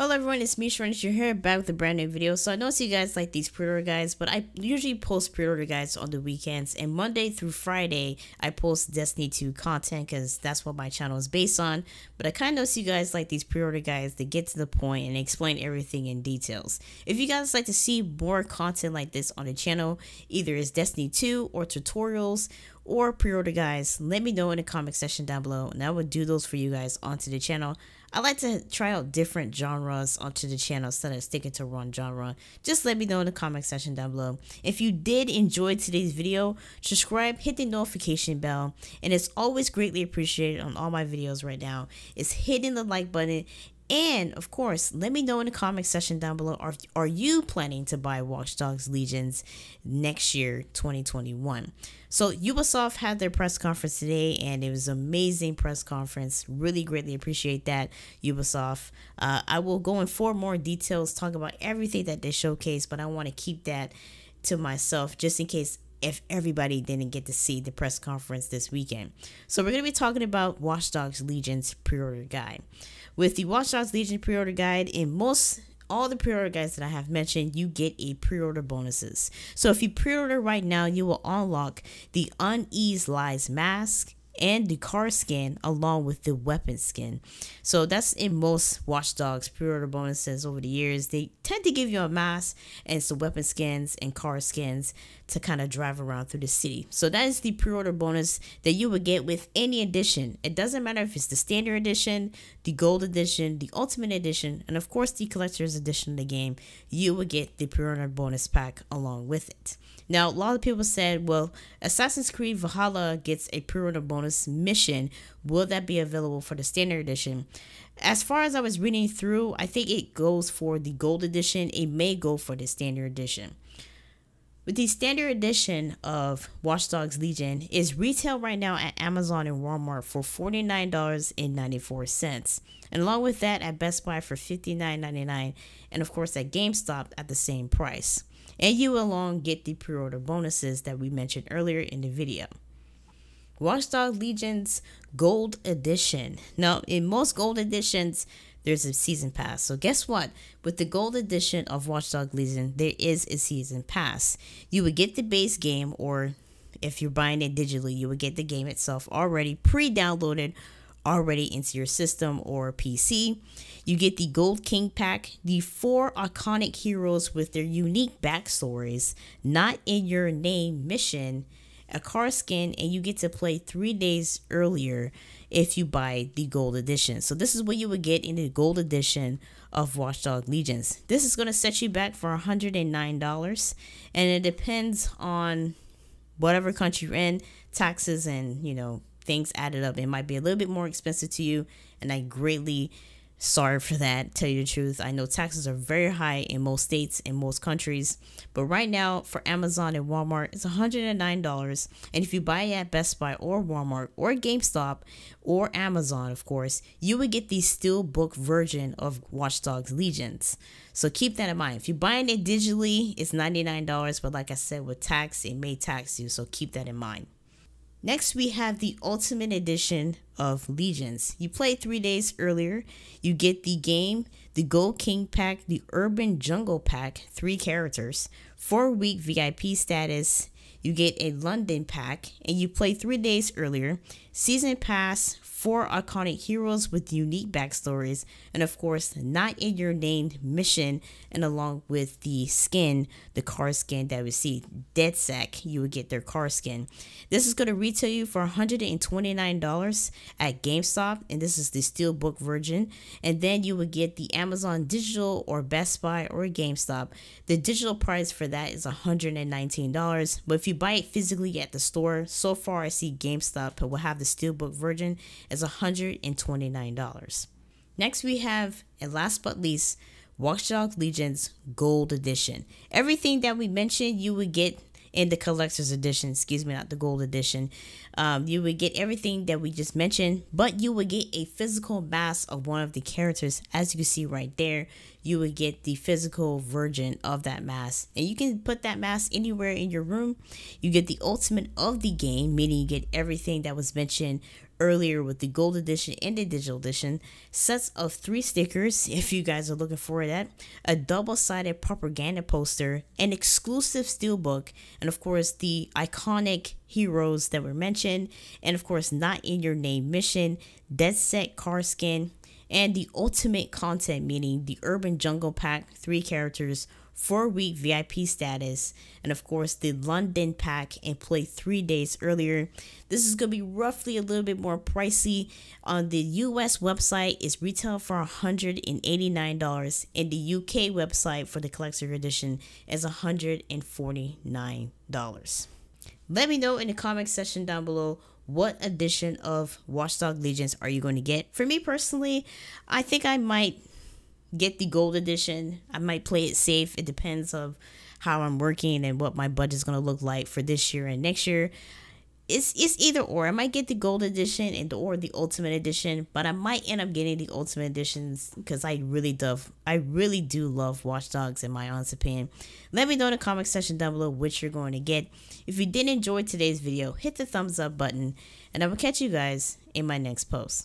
Hello everyone, it's Misha are here back with a brand new video. So I noticed you guys like these pre-order guides, but I usually post pre-order guides on the weekends and Monday through Friday I post Destiny 2 content because that's what my channel is based on. But I kind of noticed you guys like these pre-order guides that get to the point and explain everything in details. If you guys like to see more content like this on the channel, either it's Destiny 2 or tutorials or pre-order guys, let me know in the comment section down below and I will do those for you guys onto the channel. I like to try out different genres onto the channel instead of sticking to one genre. Just let me know in the comment section down below. If you did enjoy today's video, subscribe, hit the notification bell, and it's always greatly appreciated on all my videos right now. It's hitting the like button and of course, let me know in the comment section down below are, are you planning to buy Watch Dogs Legions next year, 2021? So, Ubisoft had their press conference today, and it was amazing press conference. Really greatly appreciate that, Ubisoft. Uh, I will go in for more details, talk about everything that they showcased, but I want to keep that to myself just in case if everybody didn't get to see the press conference this weekend. So we're going to be talking about Watchdogs Legion's pre-order guide. With the Watchdogs Legion pre-order guide in most all the pre-order guides that I have mentioned, you get a pre-order bonuses. So if you pre-order right now, you will unlock the Unease Lies mask, and the car skin along with the weapon skin. So that's in most Watchdogs pre-order bonuses over the years. They tend to give you a mask and some weapon skins and car skins to kind of drive around through the city. So that is the pre-order bonus that you would get with any edition. It doesn't matter if it's the standard edition, the gold edition, the ultimate edition, and of course the collector's edition of the game, you would get the pre-order bonus pack along with it. Now, a lot of people said, well, Assassin's Creed Valhalla gets a pre-order bonus Mission. Will that be available for the standard edition? As far as I was reading through, I think it goes for the gold edition. It may go for the standard edition. With the standard edition of Watch Dogs Legion is retail right now at Amazon and Walmart for $49.94, and along with that at Best Buy for $59.99, and of course at GameStop at the same price. And you along get the pre-order bonuses that we mentioned earlier in the video. Watchdog Legion's Gold Edition. Now, in most Gold Editions, there's a season pass. So guess what? With the gold edition of Watchdog Legion, there is a season pass. You would get the base game, or if you're buying it digitally, you would get the game itself already pre-downloaded, already into your system or PC. You get the Gold King pack, the four iconic heroes with their unique backstories, not in your name mission, a car skin and you get to play three days earlier if you buy the gold edition. So this is what you would get in the gold edition of Watchdog Legions. This is going to set you back for $109 and it depends on whatever country you're in, taxes and, you know, things added up. It might be a little bit more expensive to you and I greatly Sorry for that, tell you the truth. I know taxes are very high in most states in most countries, but right now for Amazon and Walmart, it's $109. And if you buy at Best Buy or Walmart or GameStop or Amazon, of course, you would get the steelbook version of Watchdogs Legions. So keep that in mind. If you're buying it digitally, it's $99, but like I said, with tax, it may tax you. So keep that in mind. Next, we have the Ultimate Edition of Legions. You play three days earlier. You get the game, the Gold King Pack, the Urban Jungle Pack, three characters, four week VIP status. You get a London pack, and you play three days earlier. Season Pass, four iconic heroes with unique backstories, and of course, not in your named mission. And along with the skin, the car skin that we see, DeadSack, you would get their car skin. This is going to retail you for $129 at GameStop, and this is the Steelbook version. And then you would get the Amazon Digital or Best Buy or GameStop. The digital price for that is $119, but if you buy it physically at the store, so far I see GameStop will have the Steelbook version is $129. Next, we have, and last but least, Watchdog Legends Legion's Gold Edition. Everything that we mentioned, you would get in the collector's edition, excuse me, not the gold edition. Um, you would get everything that we just mentioned, but you would get a physical mask of one of the characters. As you can see right there, you would get the physical version of that mask. And you can put that mask anywhere in your room. You get the ultimate of the game, meaning you get everything that was mentioned earlier with the gold edition and the digital edition, sets of three stickers, if you guys are looking for that, a double sided propaganda poster, an exclusive steelbook, and of course the iconic heroes that were mentioned, and of course, Not in Your Name mission, Dead Set Car Skin, and the ultimate content, meaning the Urban Jungle Pack, three characters four week VIP status, and of course the London pack and play three days earlier. This is gonna be roughly a little bit more pricey. On the US website, it's retail for $189, and the UK website for the collector edition is $149. Let me know in the comment section down below what edition of Watchdog Legions are you going to get? For me personally, I think I might get the gold edition. I might play it safe. It depends of how I'm working and what my budget's gonna look like for this year and next year. It's it's either or. I might get the gold edition and or the ultimate edition, but I might end up getting the ultimate editions because I really do. I really do love Watch Dogs in my honest opinion. Let me know in the comment section down below which you're going to get. If you did enjoy today's video, hit the thumbs up button, and I will catch you guys in my next post.